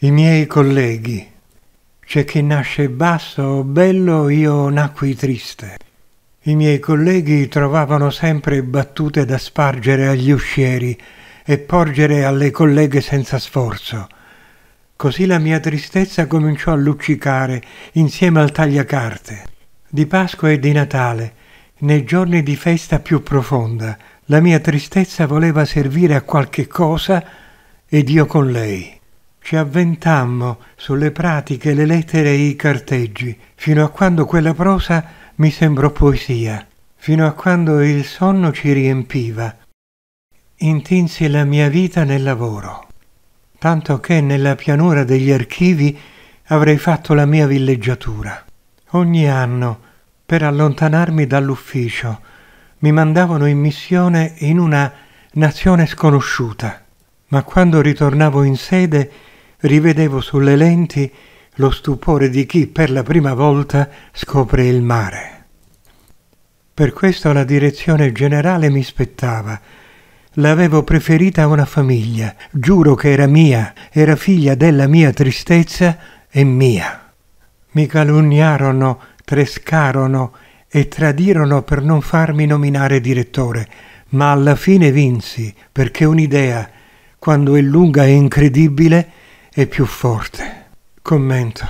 I miei colleghi. C'è chi nasce basso o bello, io nacqui triste. I miei colleghi trovavano sempre battute da spargere agli uscieri e porgere alle colleghe senza sforzo. Così la mia tristezza cominciò a luccicare insieme al tagliacarte. Di Pasqua e di Natale, nei giorni di festa più profonda, la mia tristezza voleva servire a qualche cosa ed io con lei ci avventammo sulle pratiche le lettere e i carteggi, fino a quando quella prosa mi sembrò poesia, fino a quando il sonno ci riempiva. Intinsi la mia vita nel lavoro, tanto che nella pianura degli archivi avrei fatto la mia villeggiatura. Ogni anno, per allontanarmi dall'ufficio, mi mandavano in missione in una nazione sconosciuta, ma quando ritornavo in sede rivedevo sulle lenti lo stupore di chi per la prima volta scopre il mare. Per questo la direzione generale mi spettava. L'avevo preferita a una famiglia, giuro che era mia, era figlia della mia tristezza e mia. Mi calunniarono, trescarono e tradirono per non farmi nominare direttore, ma alla fine vinsi perché un'idea, quando è lunga e incredibile, e più forte. Commento.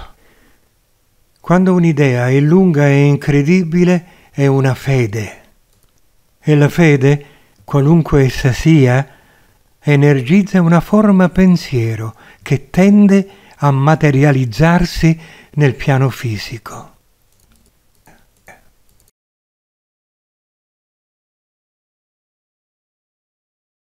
Quando un'idea è lunga e incredibile è una fede. E la fede, qualunque essa sia, energizza una forma pensiero che tende a materializzarsi nel piano fisico.